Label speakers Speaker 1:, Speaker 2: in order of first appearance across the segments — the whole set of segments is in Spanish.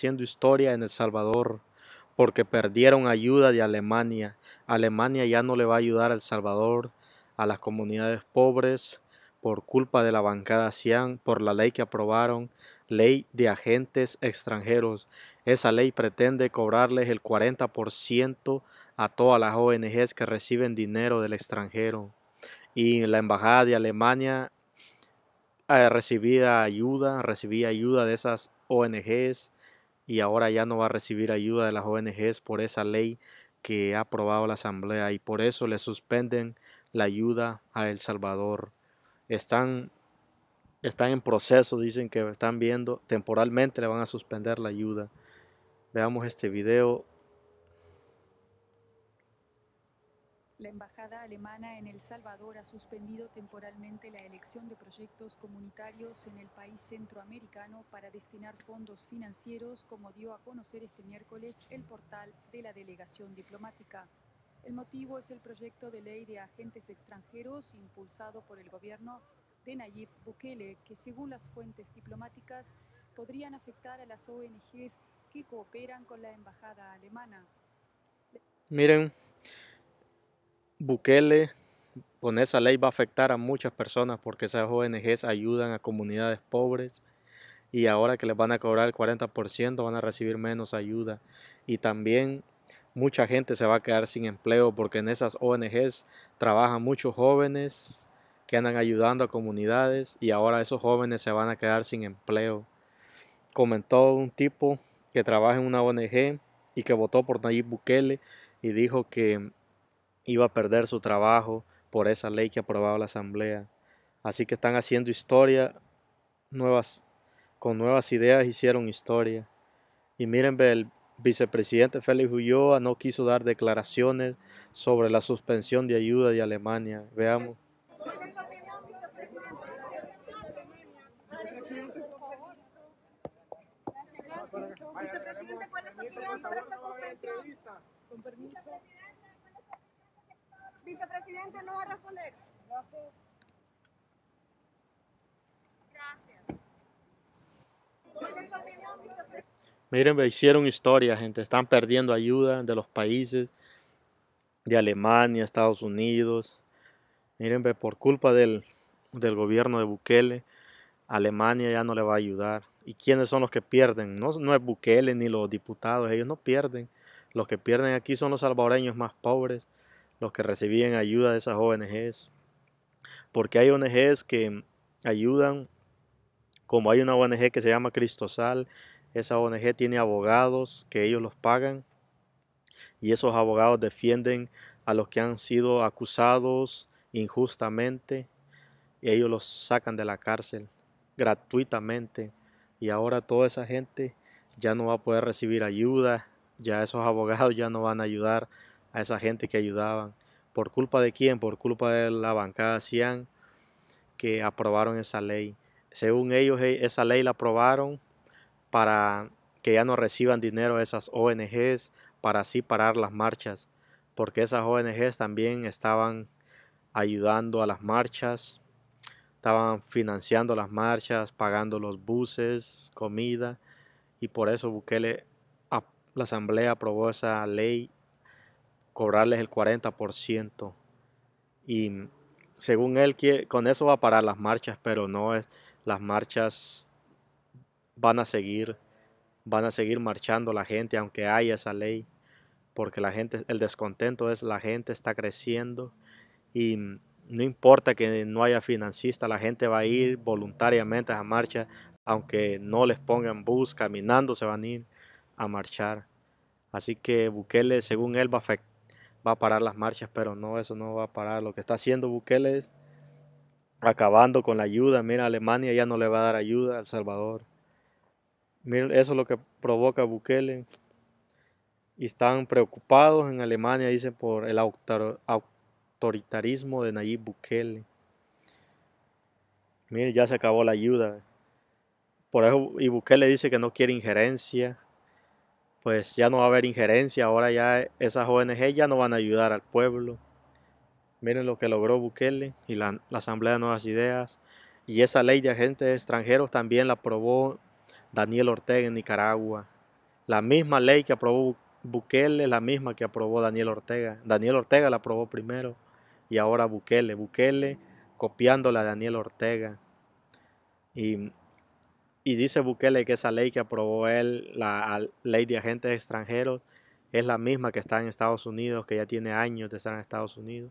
Speaker 1: haciendo historia en El Salvador porque perdieron ayuda de Alemania. Alemania ya no le va a ayudar a El Salvador, a las comunidades pobres, por culpa de la bancada CIAN, por la ley que aprobaron, ley de agentes extranjeros. Esa ley pretende cobrarles el 40% a todas las ONGs que reciben dinero del extranjero. Y la Embajada de Alemania ha eh, recibía ayuda, recibía ayuda de esas ONGs y ahora ya no va a recibir ayuda de las ONGs por esa ley que ha aprobado la Asamblea y por eso le suspenden la ayuda a El Salvador. Están, están en proceso, dicen que están viendo, temporalmente le van a suspender la ayuda. Veamos este video La Embajada Alemana en El Salvador ha suspendido temporalmente la elección de proyectos comunitarios en el país centroamericano para destinar fondos financieros, como dio a conocer este miércoles el portal de la delegación diplomática. El motivo es el proyecto de ley de agentes extranjeros impulsado por el gobierno de Nayib Bukele, que según las fuentes diplomáticas podrían afectar a las ONGs que cooperan con la Embajada Alemana. Miren, Bukele con esa ley va a afectar a muchas personas porque esas ONGs ayudan a comunidades pobres y ahora que les van a cobrar el 40% van a recibir menos ayuda y también mucha gente se va a quedar sin empleo porque en esas ONGs trabajan muchos jóvenes que andan ayudando a comunidades y ahora esos jóvenes se van a quedar sin empleo. Comentó un tipo que trabaja en una ONG y que votó por Nayib Bukele y dijo que iba a perder su trabajo por esa ley que aprobaba la Asamblea. Así que están haciendo historia, nuevas, con nuevas ideas hicieron historia. Y miren, el vicepresidente Félix Ulloa no quiso dar declaraciones sobre la suspensión de ayuda de Alemania. Veamos. Con permiso presidente no Miren, hicieron historia, gente. Están perdiendo ayuda de los países, de Alemania, Estados Unidos. Miren, por culpa del, gobierno de Bukele, Alemania ya no le va a ayudar. ¿Y quiénes son los que pierden? No, no es Bukele ni los diputados, ellos no pierden. Los que pierden aquí son los salvadoreños más pobres, los que recibían ayuda de esas ONGs. Porque hay ONGs que ayudan, como hay una ONG que se llama Cristosal, esa ONG tiene abogados que ellos los pagan y esos abogados defienden a los que han sido acusados injustamente y ellos los sacan de la cárcel gratuitamente y ahora toda esa gente ya no va a poder recibir ayuda, ya esos abogados ya no van a ayudar a esa gente que ayudaban. ¿Por culpa de quién? Por culpa de la bancada Cian que aprobaron esa ley. Según ellos, e, esa ley la aprobaron para que ya no reciban dinero esas ONGs para así parar las marchas, porque esas ONGs también estaban ayudando a las marchas, estaban financiando las marchas, pagando los buses, comida, y por eso Bukele, la Asamblea aprobó esa ley cobrarles el 40%. Y según él, con eso va a parar las marchas, pero no es, las marchas van a seguir, van a seguir marchando la gente, aunque haya esa ley, porque la gente, el descontento es la gente está creciendo y no importa que no haya financista, la gente va a ir voluntariamente a la marcha, aunque no les pongan bus, caminando se van a ir a marchar. Así que Bukele, según él, va a afectar va a parar las marchas, pero no, eso no va a parar. Lo que está haciendo Bukele es acabando con la ayuda. Mira, Alemania ya no le va a dar ayuda a El Salvador. Mira, eso es lo que provoca Bukele. Y están preocupados en Alemania, dicen, por el autoritarismo de Nayib Bukele. Mire, ya se acabó la ayuda. Por eso, y Bukele dice que no quiere injerencia pues ya no va a haber injerencia, ahora ya esas ONG ya no van a ayudar al pueblo. Miren lo que logró Bukele y la, Asamblea de Nuevas Ideas. Y esa ley de agentes extranjeros también la aprobó Daniel Ortega en Nicaragua. La misma ley que aprobó Bukele, la misma que aprobó Daniel Ortega. Daniel Ortega la aprobó primero y ahora Bukele. Bukele copiándola a Daniel Ortega. Y y dice Bukele que esa ley que aprobó él, la ley de agentes extranjeros, es la misma que está en Estados Unidos, que ya tiene años de estar en Estados Unidos.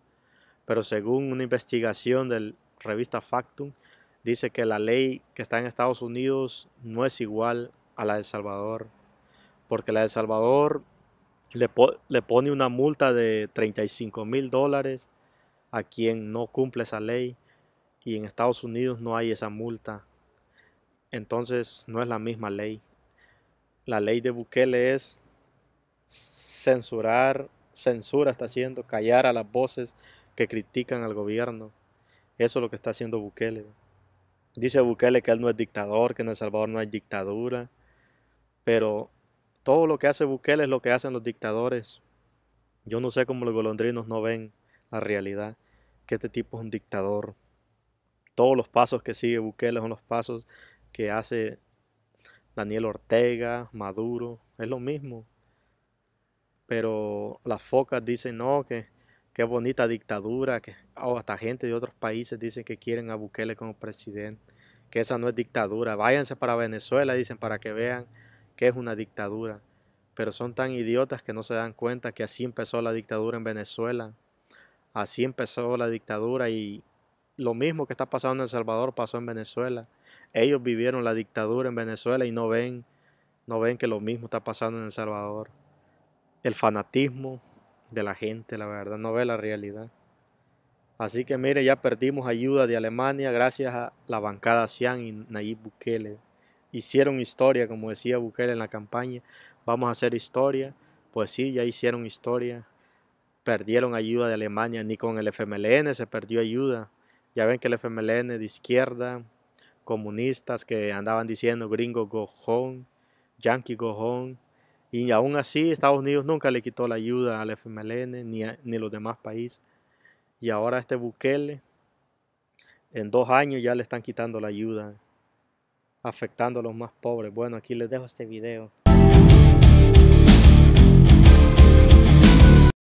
Speaker 1: Pero según una investigación de la revista Factum, dice que la ley que está en Estados Unidos no es igual a la de El Salvador, porque la de El Salvador le, le pone una multa de 35 mil dólares a quien no cumple esa ley y en Estados Unidos no hay esa multa entonces no es la misma ley. La ley de Bukele es censurar, censura está haciendo, callar a las voces que critican al gobierno. Eso es lo que está haciendo Bukele. Dice Bukele que él no es dictador, que en El Salvador no hay dictadura, pero todo lo que hace Bukele es lo que hacen los dictadores. Yo no sé cómo los golondrinos no ven la realidad, que este tipo es un dictador. Todos los pasos que sigue Bukele son los pasos que hace Daniel Ortega, Maduro, es lo mismo. Pero las focas dicen, no, que qué bonita dictadura, que hasta gente de otros países dicen que quieren a Bukele como presidente, que esa no es dictadura, váyanse para Venezuela, dicen, para que vean que es una dictadura. Pero son tan idiotas que no se dan cuenta que así empezó la dictadura en Venezuela, así empezó la dictadura y lo mismo que está pasando en El Salvador pasó en Venezuela. Ellos vivieron la dictadura en Venezuela y no ven, no ven que lo mismo está pasando en El Salvador. El fanatismo de la gente, la verdad, no ve la realidad. Así que mire, ya perdimos ayuda de Alemania gracias a la bancada Sian y Nayib Bukele. Hicieron historia, como decía Bukele en la campaña. Vamos a hacer historia. Pues sí, ya hicieron historia. Perdieron ayuda de Alemania, ni con el FMLN se perdió ayuda ya ven que el FMLN de izquierda, comunistas que andaban diciendo gringo go home, yankee go home. Y aún así Estados Unidos nunca le quitó la ayuda al FMLN ni los demás países. Y ahora este Bukele, en dos años ya le están quitando la ayuda, afectando a los más pobres. Bueno, aquí les dejo este video.